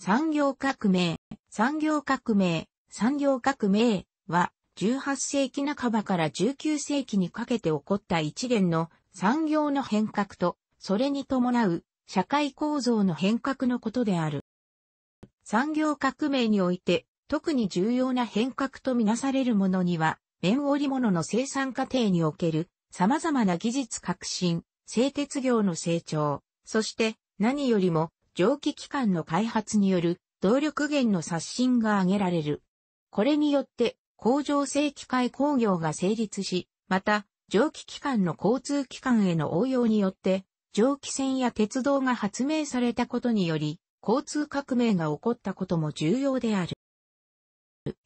産業革命、産業革命、産業革命は18世紀半ばから19世紀にかけて起こった一連の産業の変革と、それに伴う社会構造の変革のことである。産業革命において、特に重要な変革とみなされるものには、綿織物の生産過程における様々な技術革新、製鉄業の成長、そして何よりも蒸気機関の開発による動力源の刷新が挙げられる。これによって工場正規化工業が成立し、また蒸気機関の交通機関への応用によって蒸気船や鉄道が発明されたことにより交通革命が起こったことも重要である。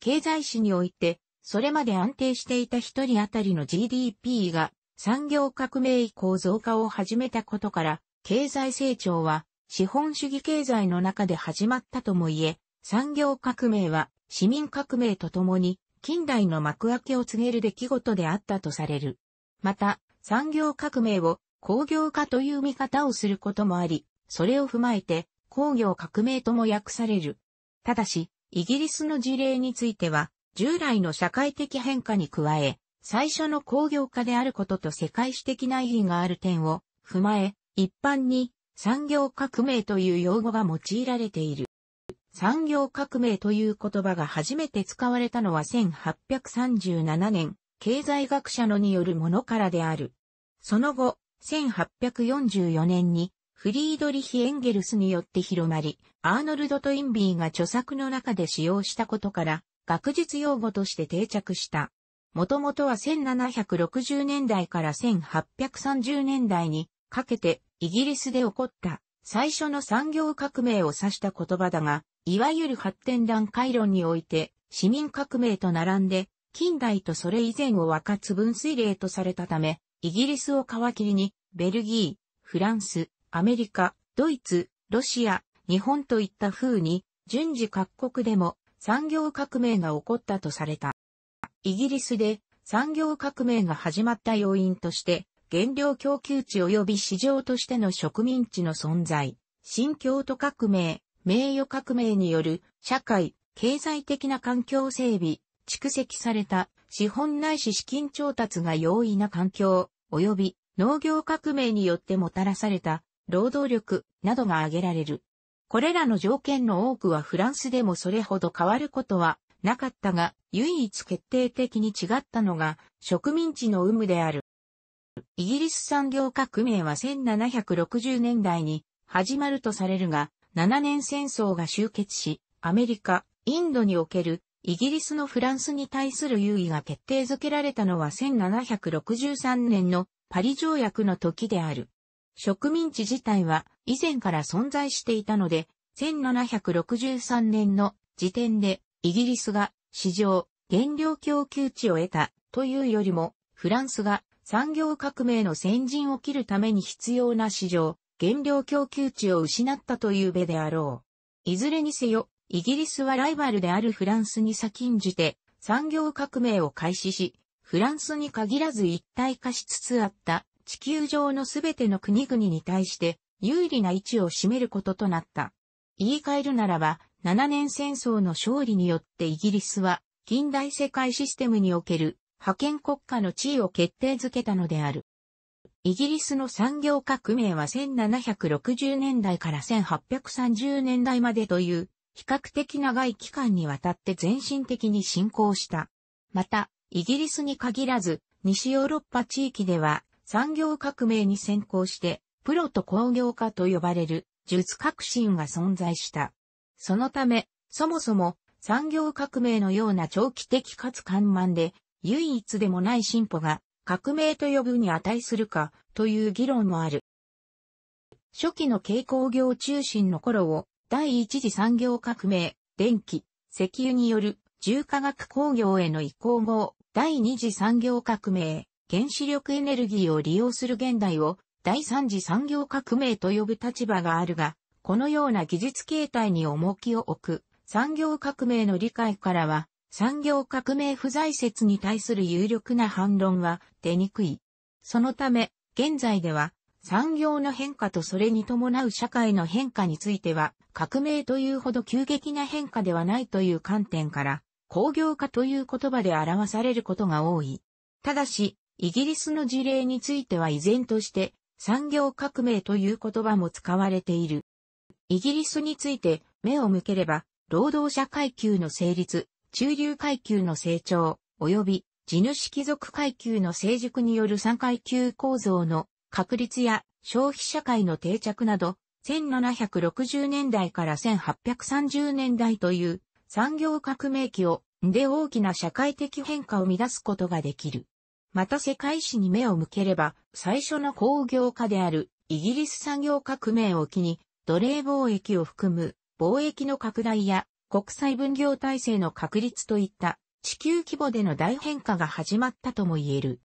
経済史においてそれまで安定していた一人当たりの GDP が産業革命以降増加を始めたことから、経済成長は資本主義経済の中で始まったとも言え、産業革命は市民革命とともに近代の幕開けを告げる出来事であったとされる。また、産業革命を工業化という見方をすることもあり、それを踏まえて工業革命とも訳される。ただし、イギリスの事例については、従来の社会的変化に加え、最初の工業化であることと世界史的な意義がある点を踏まえ、一般に産業革命という用語が用いられている。産業革命という言葉が初めて使われたのは1837年、経済学者のによるものからである。その後、1844年にフリードリヒ・エンゲルスによって広まり、アーノルド・トインビーが著作の中で使用したことから、学術用語として定着した。もともとは1760年代から1830年代にかけてイギリスで起こった最初の産業革命を指した言葉だが、いわゆる発展段階論において市民革命と並んで近代とそれ以前を分かつ分水嶺とされたため、イギリスを皮切りにベルギー、フランス、アメリカ、ドイツ、ロシア、日本といった風に順次各国でも産業革命が起こったとされた。イギリスで産業革命が始まった要因として、原料供給地及び市場としての植民地の存在、新京都革命、名誉革命による社会、経済的な環境整備、蓄積された資本ないし資金調達が容易な環境、及び農業革命によってもたらされた労働力などが挙げられる。これらの条件の多くはフランスでもそれほど変わることはなかったが、唯一決定的に違ったのが植民地の有無である。イギリス産業革命は1760年代に始まるとされるが、7年戦争が終結し、アメリカ、インドにおけるイギリスのフランスに対する優位が決定づけられたのは1763年のパリ条約の時である。植民地自体は以前から存在していたので、1763年の時点でイギリスが市場、原料供給地を得たというよりも、フランスが産業革命の先陣を切るために必要な市場、原料供給地を失ったというべであろう。いずれにせよ、イギリスはライバルであるフランスに先んじて産業革命を開始し、フランスに限らず一体化しつつあった地球上のすべての国々に対して有利な位置を占めることとなった。言い換えるならば、7年戦争の勝利によってイギリスは近代世界システムにおける派遣国家の地位を決定づけたのである。イギリスの産業革命は1760年代から1830年代までという比較的長い期間にわたって全身的に進行した。また、イギリスに限らず、西ヨーロッパ地域では産業革命に先行して、プロと工業化と呼ばれる術革新が存在した。そのため、そもそも産業革命のような長期的かつ緩慢で唯一でもない進歩が革命と呼ぶに値するかという議論もある。初期の軽工業中心の頃を第一次産業革命、電気、石油による重化学工業への移行後、第二次産業革命、原子力エネルギーを利用する現代を第三次産業革命と呼ぶ立場があるが、このような技術形態に重きを置く産業革命の理解からは産業革命不在説に対する有力な反論は出にくい。そのため、現在では産業の変化とそれに伴う社会の変化については革命というほど急激な変化ではないという観点から工業化という言葉で表されることが多い。ただし、イギリスの事例については依然として産業革命という言葉も使われている。イギリスについて目を向ければ労働者階級の成立、中流階級の成長、及び地主貴族階級の成熟による3階級構造の確立や消費社会の定着など、1760年代から1830年代という産業革命期をで大きな社会的変化を乱すことができる。また世界史に目を向ければ、最初の工業化であるイギリス産業革命を機に、奴隷貿易を含む貿易の拡大や国際分業体制の確立といった地球規模での大変化が始まったとも言える。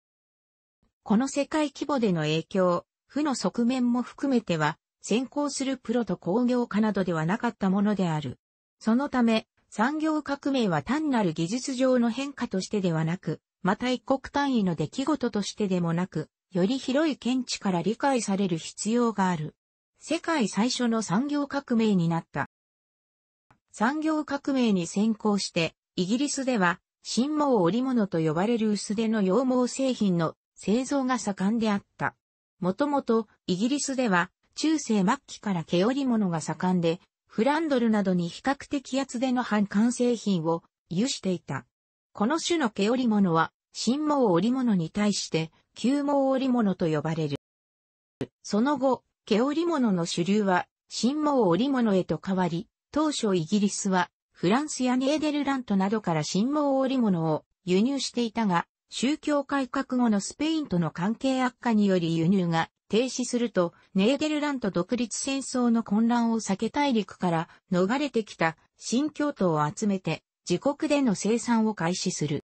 この世界規模での影響、負の側面も含めては、先行するプロと工業化などではなかったものである。そのため、産業革命は単なる技術上の変化としてではなく、また一国単位の出来事としてでもなく、より広い見地から理解される必要がある。世界最初の産業革命になった。産業革命に先行して、イギリスでは、新毛織物と呼ばれる薄手の羊毛製品の製造が盛んであった。もともと、イギリスでは、中世末期から毛織物が盛んで、フランドルなどに比較的厚手の半完成品を有していた。この種の毛織物は、新毛織物に対して、旧毛織物と呼ばれる。その後、毛織物の主流は、新毛織物へと変わり、当初イギリスはフランスやネーデルラントなどから新毛織物を輸入していたが、宗教改革後のスペインとの関係悪化により輸入が停止すると、ネーデルラント独立戦争の混乱を避け大陸から逃れてきた新教徒を集めて、自国での生産を開始する。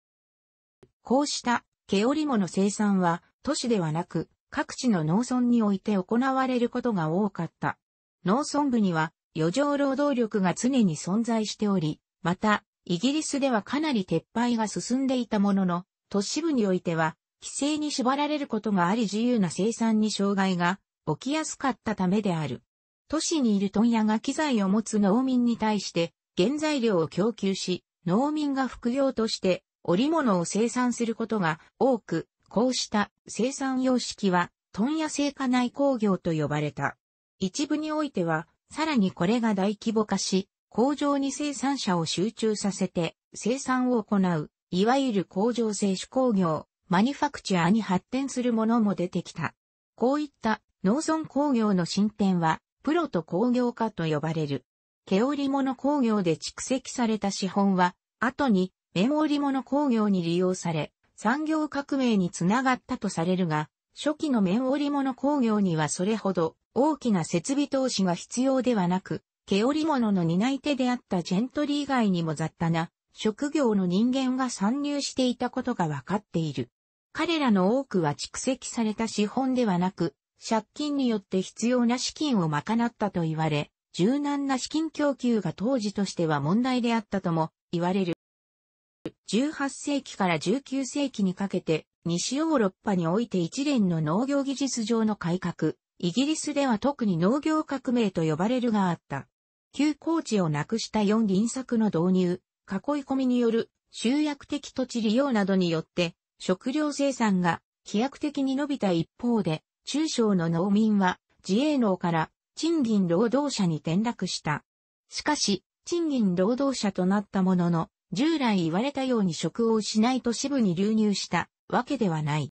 こうした毛織物生産は都市ではなく各地の農村において行われることが多かった。農村部には余剰労働力が常に存在しており、また、イギリスではかなり撤廃が進んでいたものの、都市部においては、規制に縛られることがあり自由な生産に障害が起きやすかったためである。都市にいる問屋が機材を持つ農民に対して原材料を供給し、農民が副業として織物を生産することが多く、こうした生産様式は問屋製家内工業と呼ばれた。一部においてはさらにこれが大規模化し、工場に生産者を集中させて生産を行う、いわゆる工場製手工業、マニファクチャーに発展するものも出てきた。こういった農村工業の進展は、プロと工業化と呼ばれる。毛織物工業で蓄積された資本は、後に綿織物工業に利用され、産業革命につながったとされるが、初期の綿織物工業にはそれほど大きな設備投資が必要ではなく、毛織物の担い手であったジェントリー以外にも雑多な職業の人間が参入していたことが分かっている。彼らの多くは蓄積された資本ではなく、借金によって必要な資金を賄ったと言われ、柔軟な資金供給が当時としては問題であったとも言われる。18世紀から19世紀にかけて、西ヨーロッパにおいて一連の農業技術上の改革、イギリスでは特に農業革命と呼ばれるがあった。旧耕地をなくした四輪作の導入、囲い込みによる集約的土地利用などによって、食料生産が飛躍的に伸びた一方で、中小の農民は自営農から賃金労働者に転落した。しかし、賃金労働者となったものの、従来言われたように職を失い都市部に流入したわけではない。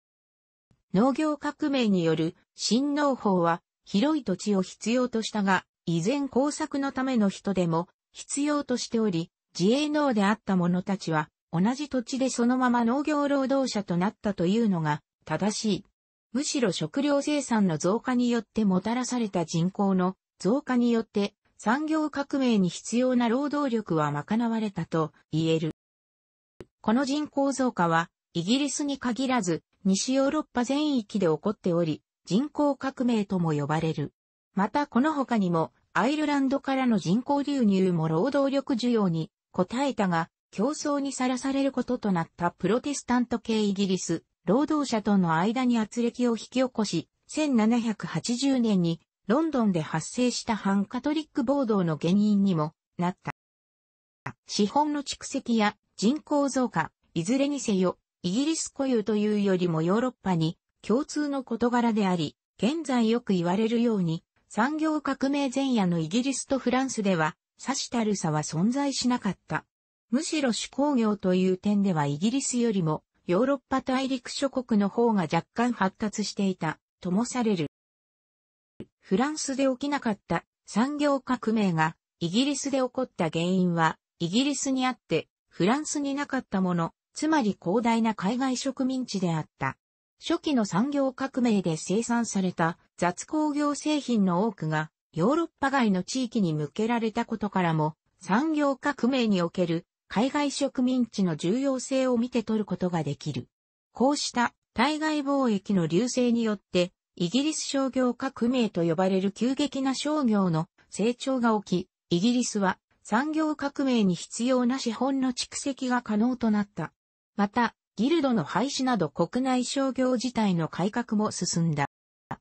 農業革命による新農法は広い土地を必要としたが、依然工作のための人でも必要としており、自営農であった者たちは同じ土地でそのまま農業労働者となったというのが正しい。むしろ食料生産の増加によってもたらされた人口の増加によって産業革命に必要な労働力は賄われたと言える。この人口増加はイギリスに限らず西ヨーロッパ全域で起こっており、人口革命とも呼ばれる。またこの他にも、アイルランドからの人口流入も労働力需要に応えたが、競争にさらされることとなったプロテスタント系イギリス、労働者との間に圧力を引き起こし、1780年にロンドンで発生した反カトリック暴動の原因にもなった。資本の蓄積や人口増加、いずれにせよイギリス固有というよりもヨーロッパに共通の事柄であり、現在よく言われるように、産業革命前夜のイギリスとフランスでは、差したる差は存在しなかった。むしろ手工業という点ではイギリスよりもヨーロッパ大陸諸国の方が若干発達していたともされる。フランスで起きなかった産業革命がイギリスで起こった原因はイギリスにあってフランスになかったものつまり広大な海外植民地であった。初期の産業革命で生産された雑工業製品の多くがヨーロッパ外の地域に向けられたことからも産業革命における海外植民地の重要性を見て取ることができる。こうした対外貿易の流星によってイギリス商業革命と呼ばれる急激な商業の成長が起き、イギリスは産業革命に必要な資本の蓄積が可能となった。また、ギルドの廃止など国内商業自体の改革も進んだ。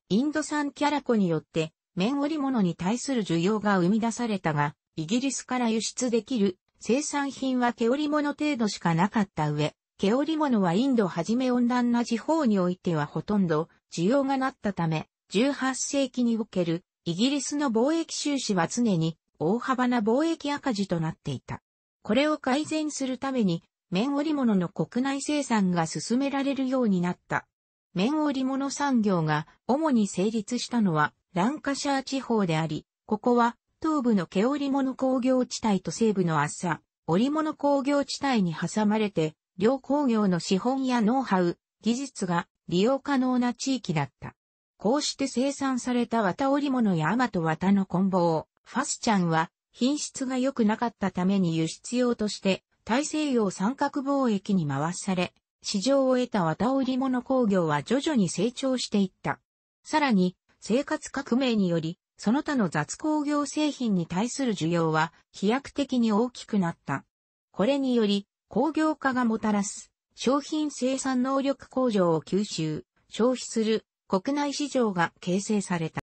インド産キャラコによって、綿織物に対する需要が生み出されたが、イギリスから輸出できる生産品は毛織物程度しかなかった上、毛織物はインドはじめ温暖な地方においてはほとんど需要がなったため、18世紀におけるイギリスの貿易収支は常に大幅な貿易赤字となっていた。これを改善するために綿織物の国内生産が進められるようになった。綿織物産業が主に成立したのはランカシャー地方であり、ここは東部の毛織物工業地帯と西部の厚さ、織物工業地帯に挟まれて、両工業の資本やノウハウ、技術が利用可能な地域だった。こうして生産された綿織物や天と綿の混を、ファスチャンは品質が良くなかったために輸出用として大西洋三角貿易に回され、市場を得た綿織物工業は徐々に成長していった。さらに、生活革命により、その他の雑工業製品に対する需要は飛躍的に大きくなった。これにより、工業化がもたらす商品生産能力向上を吸収、消費する国内市場が形成された。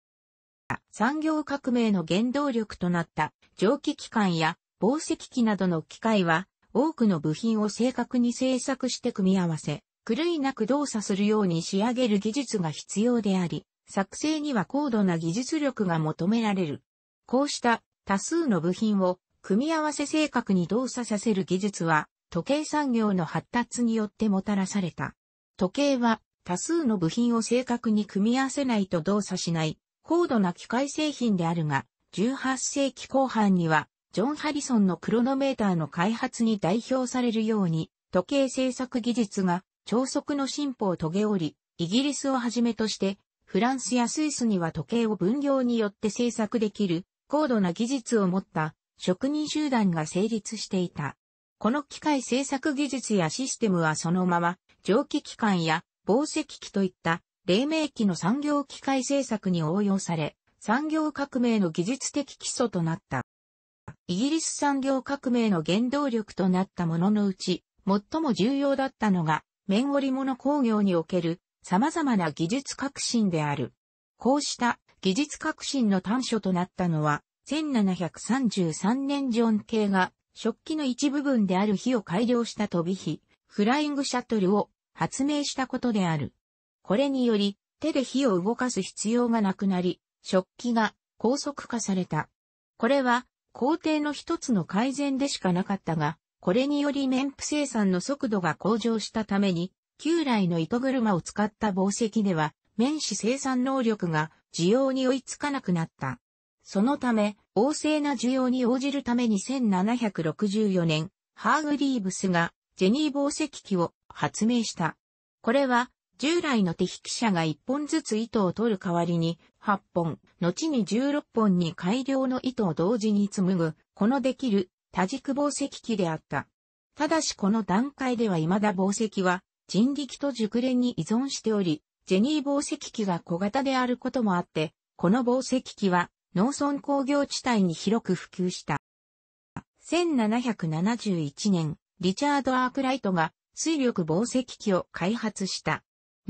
産業革命の原動力となった蒸気機関や紡績機などの機械は多くの部品を正確に製作して組み合わせ、狂いなく動作するように仕上げる技術が必要であり、作成には高度な技術力が求められる。こうした多数の部品を組み合わせ正確に動作させる技術は、時計産業の発達によってもたらされた。時計は多数の部品を正確に組み合わせないと動作しない高度な機械製品であるが、18世紀後半にはジョン・ハリソンのクロノメーターの開発に代表されるように、時計制作技術が超速の進歩を遂げおり、イギリスをはじめとして、フランスやスイスには時計を分業によって制作できる高度な技術を持った職人集団が成立していた。この機械制作技術やシステムはそのまま蒸気機関や防石機といった黎明期の産業機械制作に応用され、産業革命の技術的基礎となった。イギリス産業革命の原動力となったもののうち、最も重要だったのが、綿織物工業における様々な技術革新である。こうした技術革新の端緒となったのは、1733年ジョン系が食器の一部分である火を改良した飛び火、フライングシャトルを発明したことである。これにより、手で火を動かす必要がなくなり、食器が高速化された。これは工程の一つの改善でしかなかったが、これにより綿布生産の速度が向上したために、旧来の糸車を使った宝石では、綿紙生産能力が需要に追いつかなくなった。そのため、旺盛な需要に応じるために1764年、ハーグリーブスがジェニー宝石機を発明した。これは従来の手引き者が1本ずつ糸を取る代わりに、8本、後に16本に改良の糸を同時に紡ぐ、このできる多軸紡績機であった。ただしこの段階では未だ紡績は人力と熟練に依存しており、ジェニー紡績機が小型であることもあって、この紡績機は農村工業地帯に広く普及した。1771年、リチャード・アークライトが水力紡績機を開発した。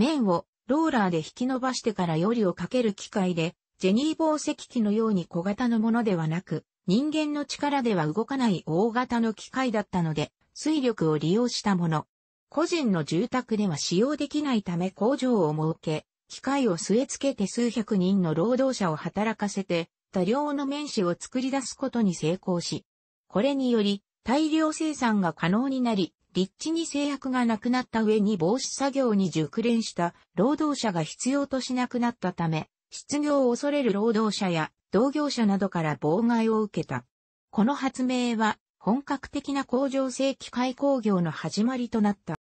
面をローラーで引き伸ばしてからよりをかける機械で、ジェニー紡績機のように小型のものではなく、人間の力では動かない大型の機械だったので、水力を利用したもの。個人の住宅では使用できないため工場を設け、機械を据え付けて数百人の労働者を働かせて、多量の面子を作り出すことに成功し、これにより大量生産が可能になり、立地に制約がなくなった上に防止作業に熟練した労働者が必要としなくなったため、失業を恐れる労働者や同業者などから妨害を受けた。この発明は本格的な工場製機械工業の始まりとなった。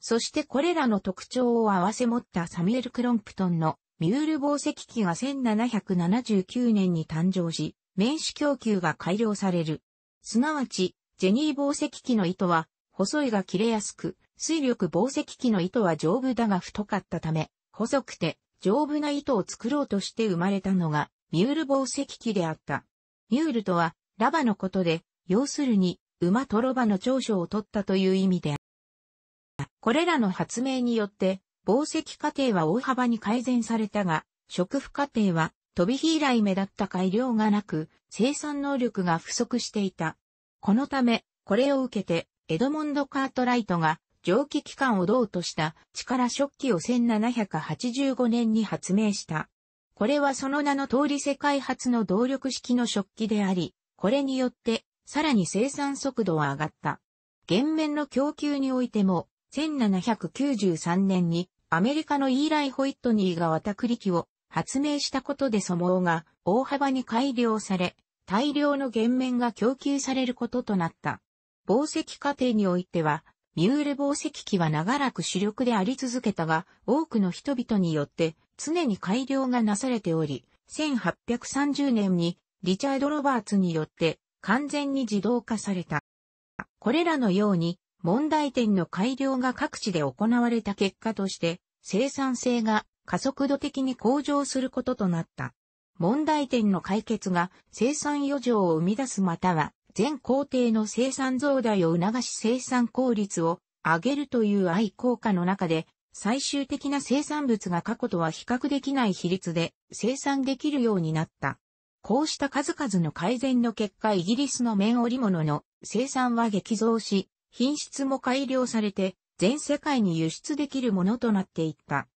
そしてこれらの特徴を併せ持ったサミュエル・クロンプトンのミュール防石機が1779年に誕生し、面子供給が改良される。すなわち、ジェニー防石機の意図は、細いが切れやすく、水力紡績機の糸は丈夫だが太かったため、細くて丈夫な糸を作ろうとして生まれたのが、ミュール紡績機であった。ミュールとは、ラバのことで、要するに、馬とロバの長所を取ったという意味である。これらの発明によって、紡績過程は大幅に改善されたが、食腐過程は、飛び火以来目立った改良がなく、生産能力が不足していた。このため、これを受けて、エドモンド・カートライトが蒸気機関を銅とした力食器を1785年に発明した。これはその名の通り世界初の動力式の食器であり、これによってさらに生産速度は上がった。原面の供給においても、1793年にアメリカのイーライ・ホイットニーが綿栗機を発明したことで素毛が大幅に改良され、大量の原面が供給されることとなった。紡績過程においては、ミューレ紡績機は長らく主力であり続けたが、多くの人々によって常に改良がなされており、1830年にリチャード・ロバーツによって完全に自動化された。これらのように問題点の改良が各地で行われた結果として、生産性が加速度的に向上することとなった。問題点の解決が生産余剰を生み出すまたは全工程の生産増大を促し生産効率を上げるという愛効果の中で、最終的な生産物が過去とは比較できない比率で生産できるようになった。こうした数々の改善の結果イギリスの綿織物の生産は激増し、品質も改良されて、全世界に輸出できるものとなっていった。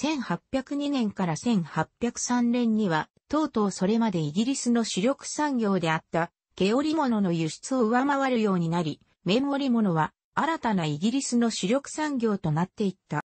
1802年から1803年には、とうとうそれまでイギリスの主力産業であった毛織物の輸出を上回るようになり、綿織物は新たなイギリスの主力産業となっていった。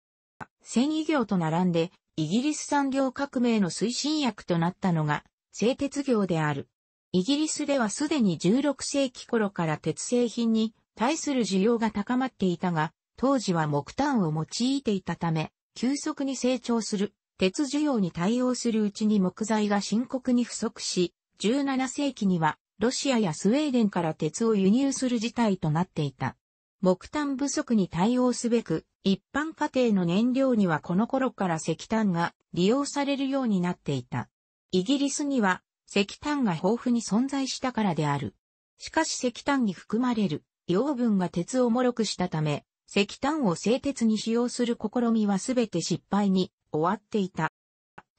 繊維業と並んで、イギリス産業革命の推進役となったのが、製鉄業である。イギリスではすでに16世紀頃から鉄製品に対する需要が高まっていたが、当時は木炭を用いていたため、急速に成長する鉄需要に対応するうちに木材が深刻に不足し、17世紀にはロシアやスウェーデンから鉄を輸入する事態となっていた。木炭不足に対応すべく、一般家庭の燃料にはこの頃から石炭が利用されるようになっていた。イギリスには石炭が豊富に存在したからである。しかし石炭に含まれる養分が鉄をもろくしたため、石炭を製鉄に使用する試みはすべて失敗に終わっていた。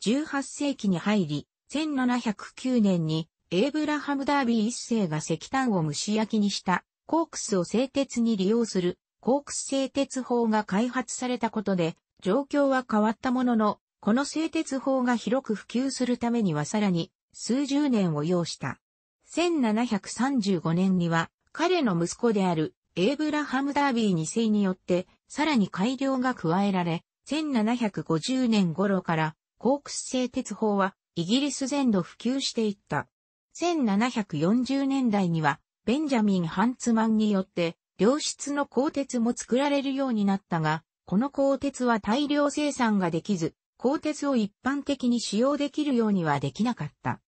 18世紀に入り、1709年にエイブラハム・ダービー一世が石炭を蒸し焼きにしたコークスを製鉄に利用するコークス製鉄法が開発されたことで状況は変わったものの、この製鉄法が広く普及するためにはさらに数十年を要した。1735年には彼の息子であるエイブラハム・ダービー2世によってさらに改良が加えられ、1750年頃からコークス製鉄法はイギリス全土普及していった。1740年代には、ベンジャミン・ハンツマンによって、良質の鋼鉄も作られるようになったが、この鋼鉄は大量生産ができず、鋼鉄を一般的に使用できるようにはできなかった。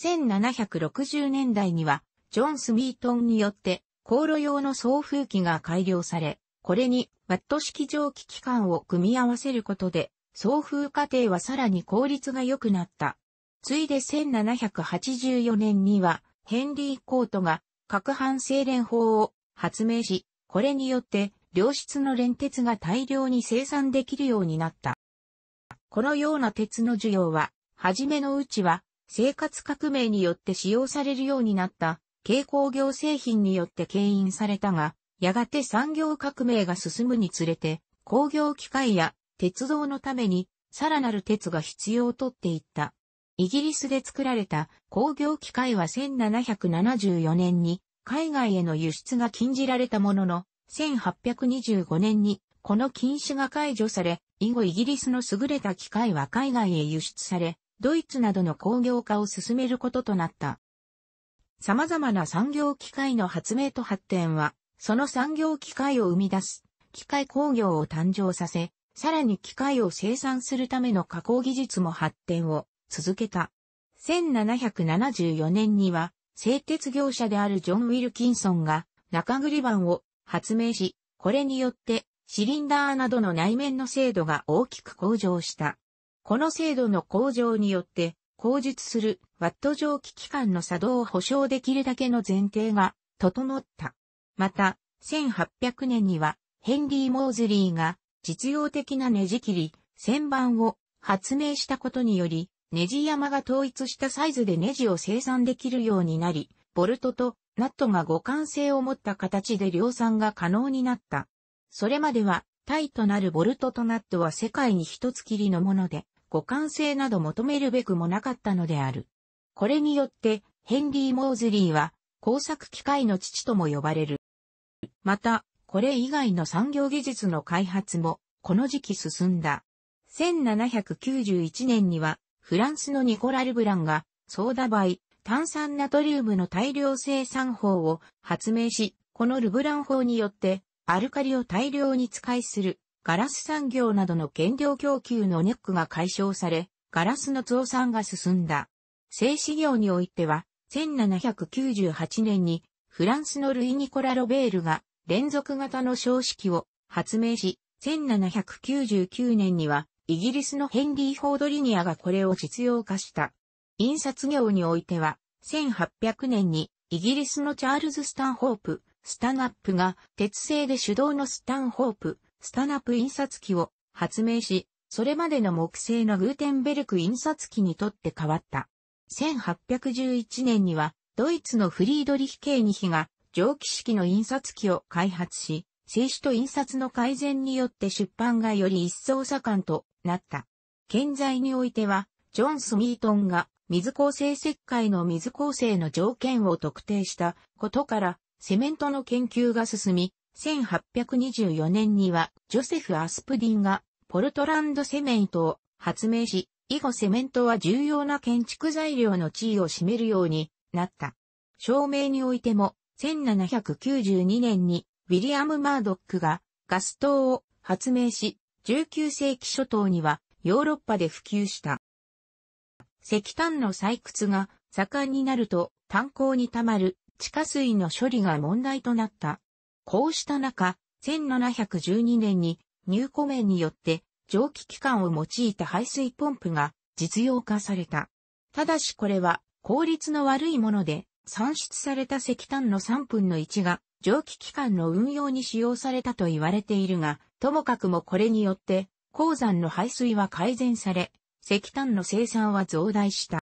1760年代には、ジョン・スミートンによって、航路用の送風機が改良され、これにワット式蒸気機関を組み合わせることで、送風過程はさらに効率が良くなった。ついで1784年には、ヘンリー・コートが、各反精錬法を発明し、これによって、良質の錬鉄が大量に生産できるようになった。このような鉄の需要は、はじめのうちは、生活革命によって使用されるようになった、軽工業製品によって牽引されたが、やがて産業革命が進むにつれて、工業機械や鉄道のために、さらなる鉄が必要とっていった。イギリスで作られた工業機械は1774年に海外への輸出が禁じられたものの、1825年にこの禁止が解除され、以後イギリスの優れた機械は海外へ輸出され、ドイツなどの工業化を進めることとなった。様々な産業機械の発明と発展は、その産業機械を生み出す、機械工業を誕生させ、さらに機械を生産するための加工技術も発展を続けた。1774年には、製鉄業者であるジョン・ウィルキンソンが中栗り板を発明し、これによってシリンダーなどの内面の精度が大きく向上した。この精度の向上によって、工述するワット蒸気機関の作動を保証できるだけの前提が整った。また、1800年にはヘンリー・モーズリーが実用的なねじ切り、旋盤を発明したことにより、ネジ山が統一したサイズでネジを生産できるようになり、ボルトとナットが互換性を持った形で量産が可能になった。それまでは、タイとなるボルトとナットは世界に一つきりのもので、互換性など求めるべくもなかったのである。これによって、ヘンリー・モーズリーは、工作機械の父とも呼ばれる。また、これ以外の産業技術の開発も、この時期進んだ。1791年には、フランスのニコラ・ルブランが、ソーダ倍、炭酸ナトリウムの大量生産法を発明し、このルブラン法によって、アルカリを大量に使いする、ガラス産業などの原料供給のネックが解消され、ガラスの増産が進んだ。製紙業においては、1798年に、フランスのルイ・ニコラ・ロベールが連続型の小式を発明し、1799年にはイギリスのヘンリー・フォード・リニアがこれを実用化した。印刷業においては、1800年にイギリスのチャールズ・スタンホープ、スタナップが鉄製で手動のスタンホープ、スタナップ印刷機を発明し、それまでの木製のグーテンベルク印刷機にとって変わった。1811年にはドイツのフリードリヒ・ケーニヒが蒸気式の印刷機を開発し、静止と印刷の改善によって出版がより一層盛んとなった。現在においては、ジョン・スミートンが水構成石灰の水構成の条件を特定したことから、セメントの研究が進み、1824年にはジョセフ・アスプディンがポルトランドセメントを発明し、以後セメントは重要な建築材料の地位を占めるようになった。証明においても、1792年にウィリアム・マードックがガス灯を発明し、19世紀初頭にはヨーロッパで普及した。石炭の採掘が盛んになると炭鉱に溜まる地下水の処理が問題となった。こうした中、1712年に入庫面によって蒸気機関を用いた排水ポンプが実用化された。ただしこれは効率の悪いもので産出された石炭の3分の1が蒸気機関の運用に使用されたと言われているが、ともかくもこれによって鉱山の排水は改善され、石炭の生産は増大した。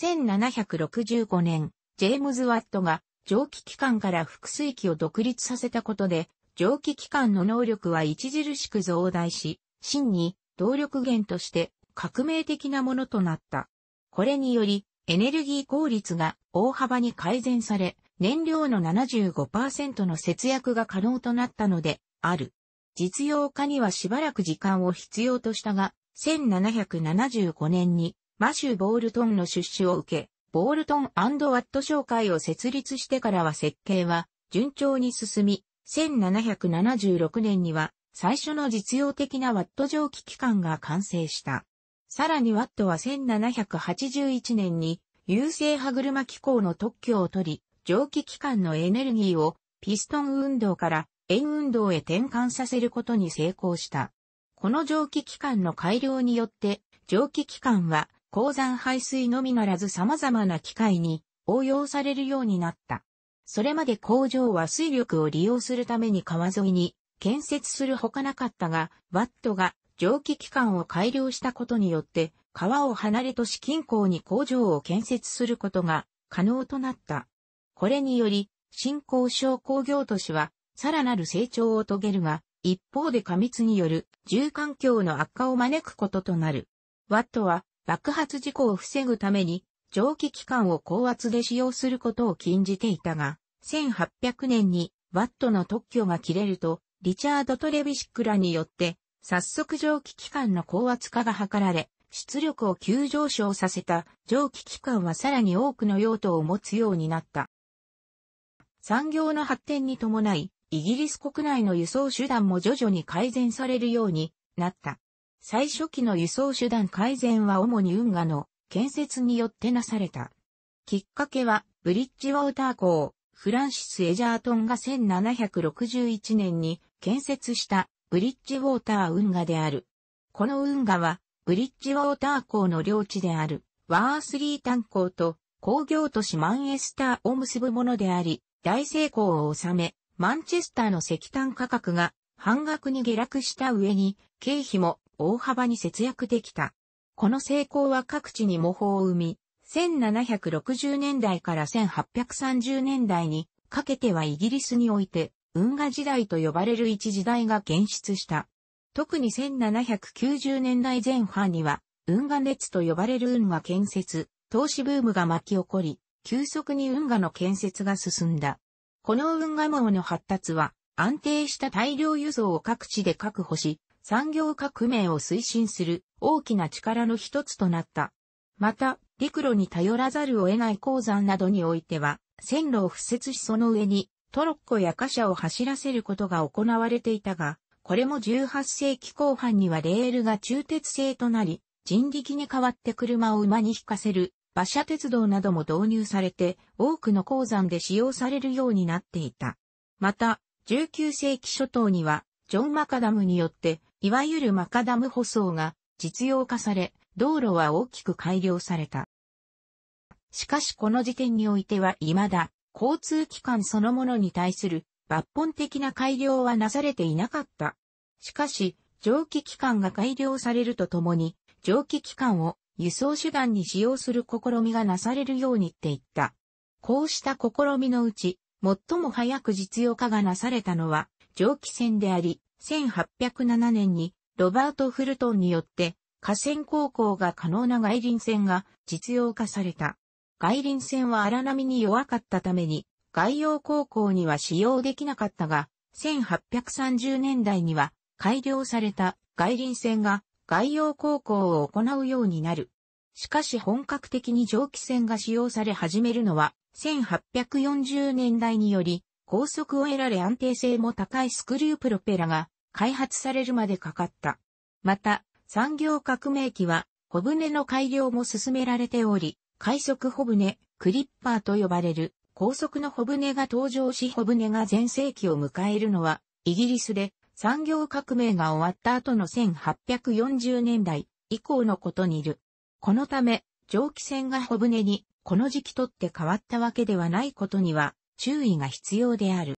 1765年、ジェームズ・ワットが蒸気機関から複水機を独立させたことで、蒸気機関の能力は著しく増大し、真に動力源として革命的なものとなった。これにより、エネルギー効率が大幅に改善され、燃料の75%の節約が可能となったので、ある。実用化にはしばらく時間を必要としたが、1775年にマシュ・ボールトンの出資を受け、ボールトンワット商会を設立してからは設計は順調に進み、1776年には最初の実用的なワット蒸気機関が完成した。さらにワットは1781年に優勢歯車機構の特許を取り、蒸気機関のエネルギーをピストン運動から円運動へ転換させることに成功した。この蒸気機関の改良によって、蒸気機関は鉱山排水のみならず様々な機械に応用されるようになった。それまで工場は水力を利用するために川沿いに建設するほかなかったが、ワットが蒸気機関を改良したことによって、川を離れ都市近郊に工場を建設することが可能となった。これにより、新興商工業都市は、さらなる成長を遂げるが、一方で過密による住環境の悪化を招くこととなる。ワットは爆発事故を防ぐために蒸気機関を高圧で使用することを禁じていたが、1800年にワットの特許が切れると、リチャード・トレビシックらによって早速蒸気機関の高圧化が図られ、出力を急上昇させた蒸気機関はさらに多くの用途を持つようになった。産業の発展に伴い、イギリス国内の輸送手段も徐々に改善されるようになった。最初期の輸送手段改善は主に運河の建設によってなされた。きっかけは、ブリッジウォーター港、フランシス・エジャートンが1761年に建設したブリッジウォーター運河である。この運河は、ブリッジウォーター港の領地である、ワースリー炭港と工業都市マンエスターを結ぶものであり、大成功を収め、マンチェスターの石炭価格が半額に下落した上に、経費も大幅に節約できた。この成功は各地に模倣を生み、1760年代から1830年代にかけてはイギリスにおいて運河時代と呼ばれる一時代が現出した。特に1790年代前半には、運河熱と呼ばれる運河建設、投資ブームが巻き起こり、急速に運河の建設が進んだ。この運河網の発達は、安定した大量輸送を各地で確保し、産業革命を推進する大きな力の一つとなった。また、陸路に頼らざるを得ない鉱山などにおいては、線路を敷設しその上にトロッコや貨車を走らせることが行われていたが、これも18世紀後半にはレールが中鉄製となり、人力に代わって車を馬に引かせる馬車鉄道なども導入されて、多くの鉱山で使用されるようになっていた。また、19世紀初頭には、ジョン・マカダムによって、いわゆるマカダム舗装が実用化され、道路は大きく改良された。しかしこの時点においては未だ、交通機関そのものに対する抜本的な改良はなされていなかった。しかし、蒸気機関が改良されるとともに、蒸気機関を輸送手段に使用する試みがなされるようにって言った。こうした試みのうち、最も早く実用化がなされたのは、蒸気船であり、1807年にロバート・フルトンによって、河川航行が可能な外輪船が実用化された。外輪船は荒波に弱かったために、外洋航行には使用できなかったが、1830年代には改良された外輪船が外洋航行を行うようになる。しかし本格的に蒸気船が使用され始めるのは1840年代により高速を得られ安定性も高いスクリュープロペラが開発されるまでかかった。また産業革命期は小舟の改良も進められており、快速小舟、クリッパーと呼ばれる、高速の小舟が登場し小舟が全盛期を迎えるのは、イギリスで産業革命が終わった後の1840年代以降のことにいる。このため、蒸気船が小舟に、この時期とって変わったわけではないことには、注意が必要である。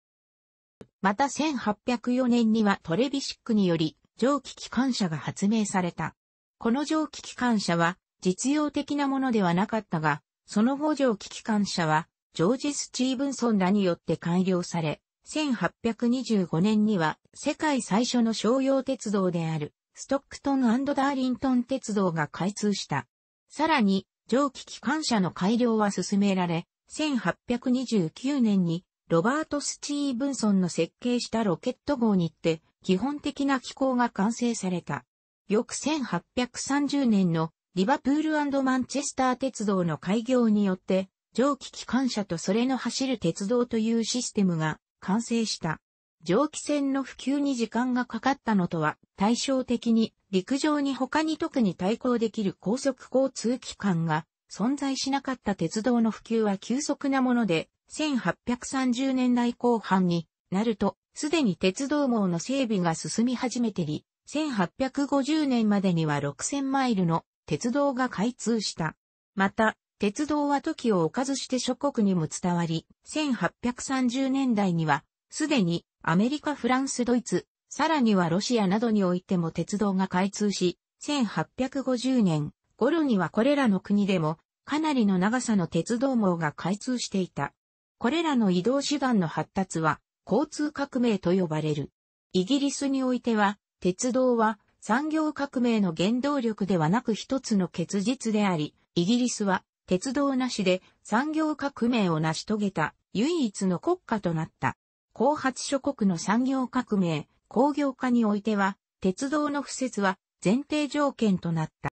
また1804年にはトレビシックにより、蒸気機関車が発明された。この蒸気機関車は、実用的なものではなかったが、その後上機機関車は、ジョージ・スチーブンソンらによって改良され、1825年には世界最初の商用鉄道であるストックトンダーリントン鉄道が開通した。さらに、蒸気機関車の改良は進められ、1829年にロバート・スチーブンソンの設計したロケット号にって基本的な機構が完成された。翌1830年のリバプールマンチェスター鉄道の開業によって、蒸気機関車とそれの走る鉄道というシステムが完成した。蒸気船の普及に時間がかかったのとは対照的に陸上に他に特に対抗できる高速交通機関が存在しなかった鉄道の普及は急速なもので1830年代後半になるとすでに鉄道網の整備が進み始めてり1850年までには6000マイルの鉄道が開通した。また、鉄道は時を置かずして諸国にも伝わり、1830年代には、すでにアメリカ、フランス、ドイツ、さらにはロシアなどにおいても鉄道が開通し、1850年頃にはこれらの国でもかなりの長さの鉄道網が開通していた。これらの移動手段の発達は交通革命と呼ばれる。イギリスにおいては鉄道は産業革命の原動力ではなく一つの結実であり、イギリスは鉄道なしで産業革命を成し遂げた唯一の国家となった。後発諸国の産業革命、工業化においては、鉄道の不設は前提条件となった。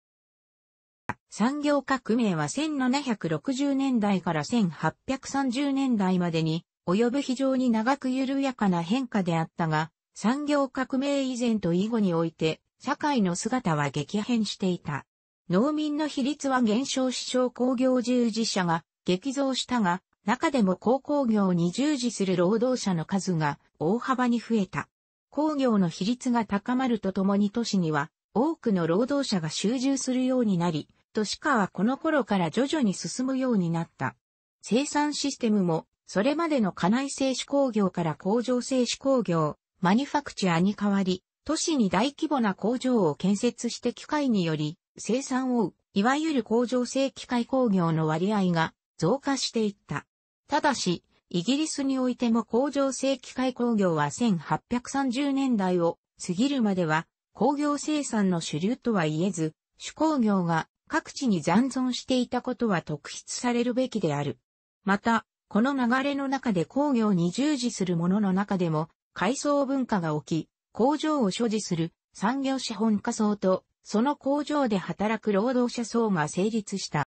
産業革命は1760年代から1830年代までに及ぶ非常に長く緩やかな変化であったが、産業革命以前と以後において社会の姿は激変していた。農民の比率は減少し小工業従事者が激増したが、中でも鉱工業に従事する労働者の数が大幅に増えた。工業の比率が高まるとともに都市には多くの労働者が集中するようになり、都市化はこの頃から徐々に進むようになった。生産システムもそれまでの家内製紙工業から工場製紙工業、マニファクチャーに変わり、都市に大規模な工場を建設して機械により生産を、いわゆる工場制機械工業の割合が増加していった。ただし、イギリスにおいても工場制機械工業は1830年代を過ぎるまでは工業生産の主流とは言えず、手工業が各地に残存していたことは特筆されるべきである。また、この流れの中で工業に従事するものの中でも、階層文化が起き、工場を所持する産業資本家層と、その工場で働く労働者層が成立した。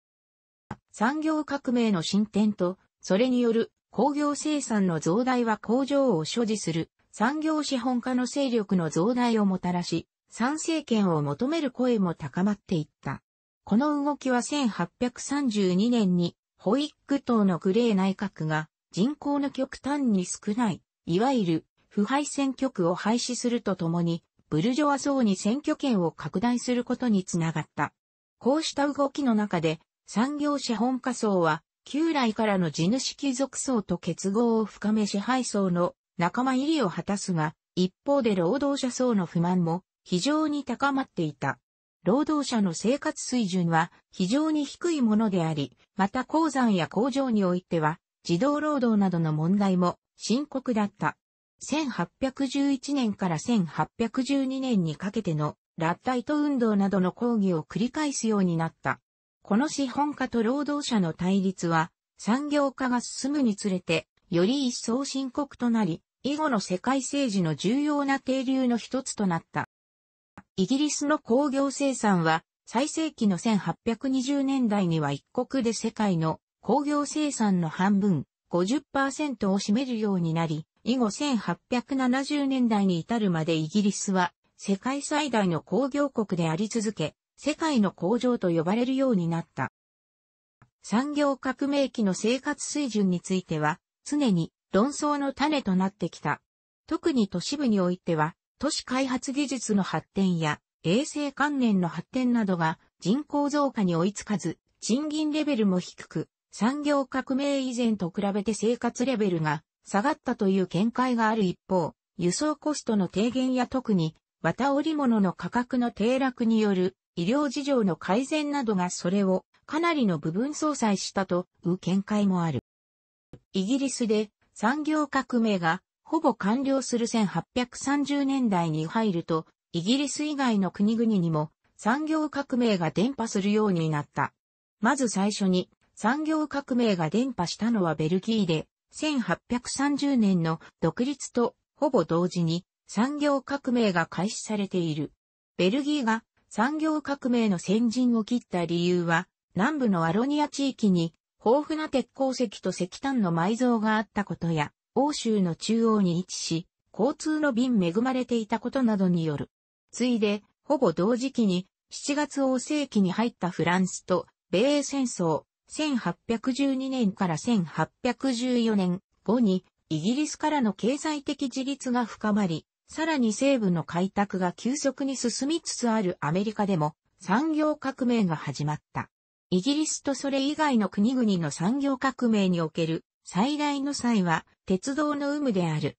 産業革命の進展と、それによる工業生産の増大は工場を所持する産業資本家の勢力の増大をもたらし、参政権を求める声も高まっていった。この動きは1832年にホイッグ党のグレー内閣が人口の極端に少ない、いわゆる腐敗選挙区を廃止するとともに、ブルジョワ層に選挙権を拡大することにつながった。こうした動きの中で、産業資本家層は、旧来からの地主貴族層と結合を深め支配層の仲間入りを果たすが、一方で労働者層の不満も非常に高まっていた。労働者の生活水準は非常に低いものであり、また鉱山や工場においては、児童労働などの問題も深刻だった。1811年から1812年にかけてのラッタイト運動などの抗議を繰り返すようになった。この資本家と労働者の対立は産業化が進むにつれてより一層深刻となり、以後の世界政治の重要な定流の一つとなった。イギリスの工業生産は最盛期の1820年代には一国で世界の工業生産の半分50%を占めるようになり、以後1870年代に至るまでイギリスは世界最大の工業国であり続け、世界の工場と呼ばれるようになった。産業革命期の生活水準については、常に論争の種となってきた。特に都市部においては、都市開発技術の発展や衛生関連の発展などが人口増加に追いつかず、賃金レベルも低く、産業革命以前と比べて生活レベルが下がったという見解がある一方、輸送コストの低減や特に、綿織物の価格の低落による医療事情の改善などがそれをかなりの部分相殺したという見解もある。イギリスで産業革命がほぼ完了する1830年代に入ると、イギリス以外の国々にも産業革命が伝播するようになった。まず最初に産業革命が伝播したのはベルギーで、1830年の独立とほぼ同時に産業革命が開始されている。ベルギーが産業革命の先陣を切った理由は、南部のアロニア地域に豊富な鉄鉱石と石炭の埋蔵があったことや、欧州の中央に位置し、交通の便恵まれていたことなどによる。ついで、ほぼ同時期に、7月王世紀に入ったフランスと、米英戦争、1812年から1814年後に、イギリスからの経済的自立が深まり、さらに西部の開拓が急速に進みつつあるアメリカでも産業革命が始まった。イギリスとそれ以外の国々の産業革命における最大の際は鉄道の有無である。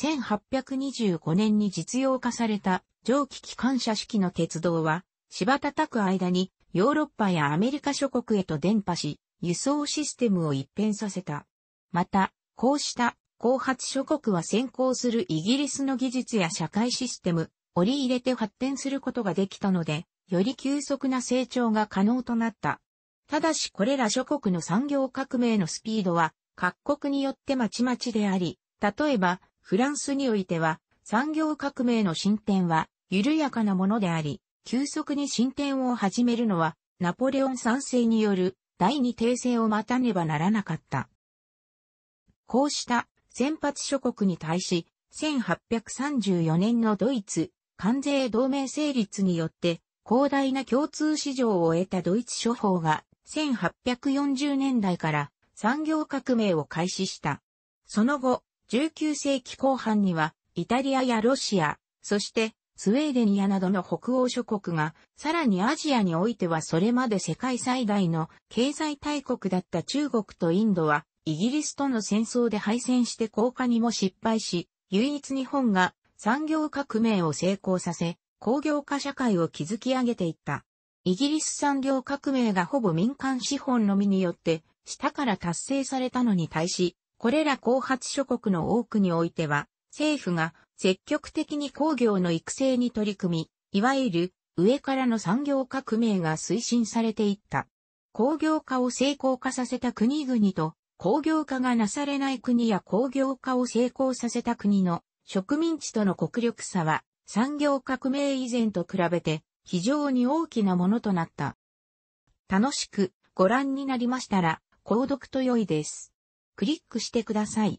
1825年に実用化された蒸気機関車式の鉄道は、柴叩く間にヨーロッパやアメリカ諸国へと伝播し、輸送システムを一変させた。また、こうした後発諸国は先行するイギリスの技術や社会システム、折り入れて発展することができたので、より急速な成長が可能となった。ただしこれら諸国の産業革命のスピードは各国によってまちまちであり、例えばフランスにおいては産業革命の進展は緩やかなものであり、急速に進展を始めるのは、ナポレオン三世による第二帝政を待たねばならなかった。こうした先発諸国に対し、1834年のドイツ、関税同盟成立によって、広大な共通市場を得たドイツ諸法が、1840年代から産業革命を開始した。その後、19世紀後半には、イタリアやロシア、そしてスウェーデンやなどの北欧諸国が、さらにアジアにおいてはそれまで世界最大の経済大国だった中国とインドは、イギリスとの戦争で敗戦して降下にも失敗し、唯一日本が産業革命を成功させ、工業化社会を築き上げていった。イギリス産業革命がほぼ民間資本のみによって、下から達成されたのに対し、これら後発諸国の多くにおいては、政府が積極的に工業の育成に取り組み、いわゆる上からの産業革命が推進されていった。工業化を成功化させた国々と工業化がなされない国や工業化を成功させた国の植民地との国力差は産業革命以前と比べて非常に大きなものとなった。楽しくご覧になりましたら購読と良いです。クリックしてください。